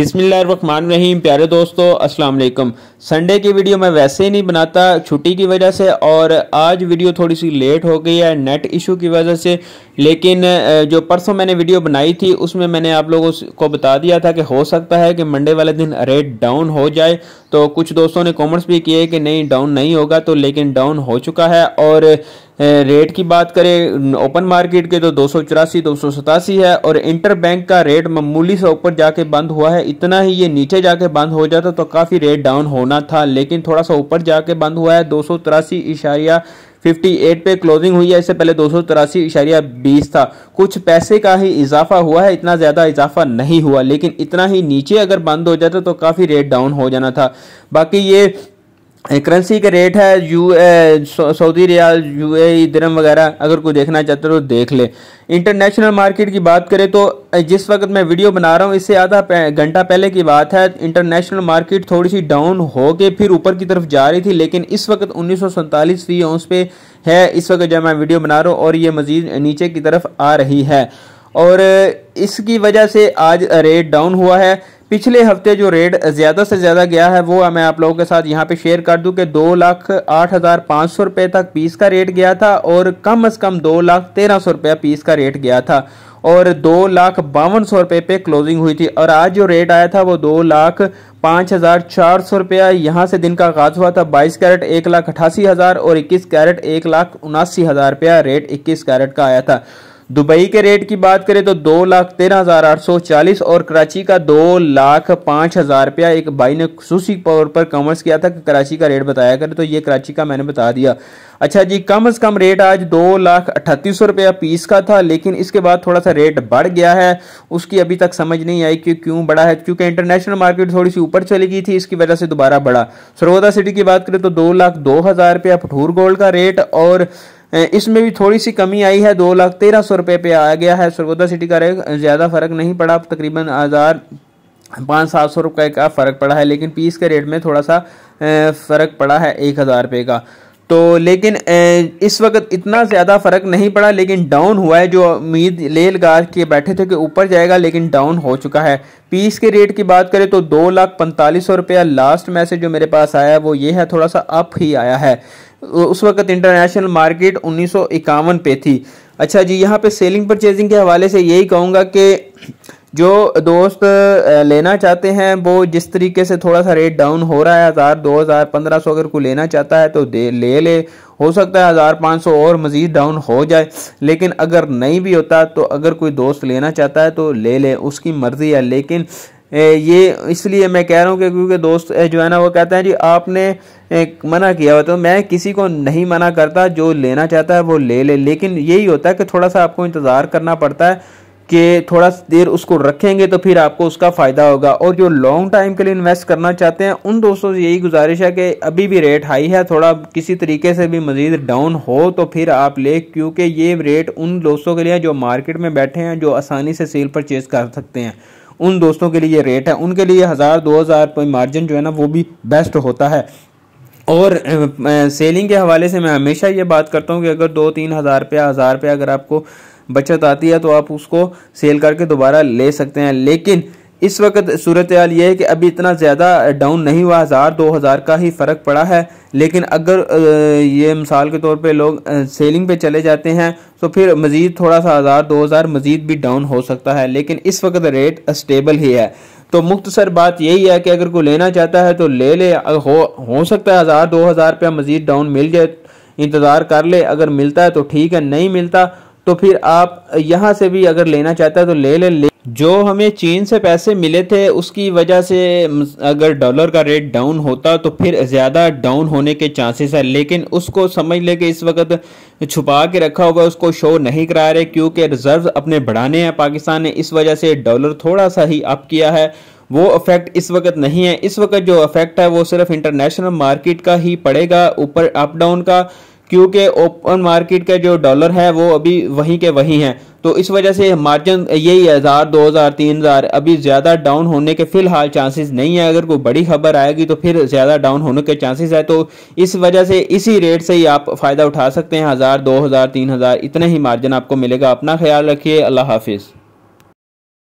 रहीम प्यारे दोस्तों अस्सलाम वालेकुम संडे की वीडियो मैं वैसे ही नहीं बनाता छुट्टी की वजह से और आज वीडियो थोड़ी सी लेट हो गई है नेट इशू की वजह से लेकिन जो परसों मैंने वीडियो बनाई थी उसमें मैंने आप लोगों को बता दिया था कि हो सकता है कि मंडे वाले दिन रेट डाउन हो जाए तो कुछ दोस्तों ने कॉमेंट्स भी किए कि नहीं डाउन नहीं होगा तो लेकिन डाउन हो चुका है और रेट की बात करें ओपन मार्केट के तो दो सौ चौरासी दो सौ सतासी है और इंटर बैंक का रेट मामूली से ऊपर जाके बंद हुआ है इतना ही ये नीचे जाके बंद हो जाता तो काफ़ी रेट डाउन होना था लेकिन थोड़ा सा ऊपर जाके बंद हुआ है दो सौ तिरासी इशारिया 58 पे क्लोजिंग हुई है इससे पहले दो इशारिया बीस था कुछ पैसे का ही इजाफा हुआ है इतना ज़्यादा इजाफा नहीं हुआ लेकिन इतना ही नीचे अगर बंद हो जाता तो काफ़ी रेट डाउन हो जाना था बाकी ये करेंसी eh, के रेट है यू सऊदी रियाल यू ए दरम वगैरह अगर कोई देखना चाहते हो तो देख ले इंटरनेशनल मार्केट की बात करें तो eh, जिस वक्त मैं वीडियो बना रहा हूँ इससे आधा घंटा पहले की बात है इंटरनेशनल मार्केट थोड़ी सी डाउन हो के फिर ऊपर की तरफ जा रही थी लेकिन इस वक्त उन्नीस सौ फी औंस पे है इस वक्त जब मैं वीडियो बना रहा हूँ और ये मज़ीद नीचे की तरफ आ रही है और eh, इसकी वजह से आज रेट डाउन हुआ है पिछले हफ्ते जो रेट ज़्यादा से ज़्यादा गया है वो मैं आप लोगों के साथ यहाँ पे शेयर कर दूँ कि दो लाख आठ हज़ार पाँच सौ रुपये तक पीस का रेट गया था और कम अज़ कम दो लाख तेरह सौ रुपया पीस का रेट गया था और दो लाख बावन सौ रुपये पे क्लोजिंग हुई थी और आज जो रेट आया था वो दो लाख पाँच हज़ार चार सौ रुपया यहाँ से दिन का आगाज़ हुआ था बाईस कैरेट एक लाख अठासी हज़ार और इक्कीस कैरेट एक लाख उनासी हज़ार रुपया रेट इक्कीस कैरेट का आया था दुबई के रेट की बात करें तो दो लाख तेरह हज़ार आठ सौ चालीस और कराची का दो लाख पाँच हज़ार रुपया एक भाई ने खूसी तौर पर कमर्स किया था कि कराची का रेट बताया करें तो ये कराची का मैंने बता दिया अच्छा जी कम से कम रेट आज दो लाख अठतीस सौ रुपया पीस का था लेकिन इसके बाद थोड़ा सा रेट बढ़ गया है उसकी अभी तक समझ नहीं आई कि क्यों बढ़ा है क्योंकि इंटरनेशनल मार्केट थोड़ी सी ऊपर चली गई थी इसकी वजह से दोबारा बढ़ा सरोदा सिटी की बात करें तो दो लाख दो हज़ार रुपया भटूर गोल्ड का रेट और इसमें भी थोड़ी सी कमी आई है दो लाख तेरह सौ रुपये पे आ गया है सरगोदा सिटी का रेट ज़्यादा फ़र्क नहीं पड़ा तकरीबन हज़ार पाँच सात सौ रुपये का फ़र्क पड़ा है लेकिन पीस के रेट में थोड़ा सा फ़र्क पड़ा है एक हज़ार रुपये का तो लेकिन इस वक्त इतना ज़्यादा फ़र्क नहीं पड़ा लेकिन डाउन हुआ है जो उम्मीद ले लगा के बैठे थे कि ऊपर जाएगा लेकिन डाउन हो चुका है पीस के रेट की बात करें तो दो लाख पैंतालीस सौ रुपया लास्ट मैसेज जो मेरे पास आया है वो ये है थोड़ा सा अप ही आया है उस वक्त इंटरनेशनल मार्केट उन्नीस पे थी अच्छा जी यहाँ पे सेलिंग परचेजिंग के हवाले से यही कहूँगा कि जो दोस्त लेना चाहते हैं वो जिस तरीके से थोड़ा सा रेट डाउन हो रहा है हज़ार दो हज़ार पंद्रह सौ अगर कोई लेना चाहता है तो दे ले ले हो सकता है हज़ार पाँच सौ और मज़ीद डाउन हो जाए लेकिन अगर नहीं भी होता तो अगर कोई दोस्त लेना चाहता है तो ले ले उसकी मर्ज़ी है लेकिन ये इसलिए मैं कह रहा हूँ कि क्योंकि दोस्त जो है ना वो कहते हैं जी आपने मना किया हुआ तो मैं किसी को नहीं मना करता जो लेना चाहता है वो ले ले लेकिन यही होता है कि थोड़ा सा आपको इंतज़ार करना पड़ता है कि थोड़ा देर उसको रखेंगे तो फिर आपको उसका फ़ायदा होगा और जो लॉन्ग टाइम के लिए इन्वेस्ट करना चाहते हैं उन दोस्तों से यही गुजारिश है कि अभी भी रेट हाई है थोड़ा किसी तरीके से भी मज़ीद डाउन हो तो फिर आप ले क्योंकि ये रेट उन दोस्तों के लिए जो मार्केट में बैठे हैं जो आसानी से सेल परचेज़ कर सकते हैं उन दोस्तों के लिए रेट है उनके लिए हज़ार दो हज़ार कोई मार्जिन जो है ना वो भी बेस्ट होता है और सेलिंग के हवाले से मैं हमेशा ये बात करता हूँ कि अगर दो तीन हज़ार रुपया हज़ार रुपया अगर आपको बचत आती है तो आप उसको सेल करके दोबारा ले सकते हैं लेकिन इस वक्त सूरत हाल ये है कि अभी इतना ज़्यादा डाउन नहीं हुआ हज़ार दो हज़ार का ही फ़र्क पड़ा है लेकिन अगर ये मिसाल के तौर पे लोग सेलिंग पे चले जाते हैं तो फिर मज़ीद थोड़ा सा हज़ार दो हज़ार मज़ीद भी डाउन हो सकता है लेकिन इस वक्त रेट स्टेबल ही है तो मुख्तसर बात यही है कि अगर कोई लेना चाहता है तो ले ले हो हो सकता है हज़ार दो हज़ार रुपया मज़ीद डाउन मिल जाए इंतज़ार कर ले अगर मिलता है तो ठीक है नहीं मिलता तो फिर आप यहाँ से भी अगर लेना चाहते हैं तो ले ले, ले। जो हमें चीन से पैसे मिले थे उसकी वजह से अगर डॉलर का रेट डाउन होता तो फिर ज़्यादा डाउन होने के चांसेस है लेकिन उसको समझ ले कि इस वक्त छुपा के रखा होगा उसको शो नहीं करा रहे क्योंकि रिजर्व अपने बढ़ाने हैं पाकिस्तान ने इस वजह से डॉलर थोड़ा सा ही अप किया है वो अफेक्ट इस वक्त नहीं है इस वक्त जो अफेक्ट है वो सिर्फ इंटरनेशनल मार्केट का ही पड़ेगा ऊपर अप डाउन का क्योंकि ओपन मार्केट का जो डॉलर है वो अभी वहीं के वहीं हैं तो इस वजह से मार्जिन यही हज़ार दो हज़ार तीन हज़ार अभी ज़्यादा डाउन होने के फ़िलहाल चांसेस नहीं है अगर कोई बड़ी खबर आएगी तो फिर ज़्यादा डाउन होने के चांसेस है तो इस वजह से इसी रेट से ही आप फ़ायदा उठा सकते हैं हज़ार दो हज़ार तीन हज़ार इतना ही मार्जिन आपको मिलेगा अपना ख्याल रखिए अल्लाह हाफिज़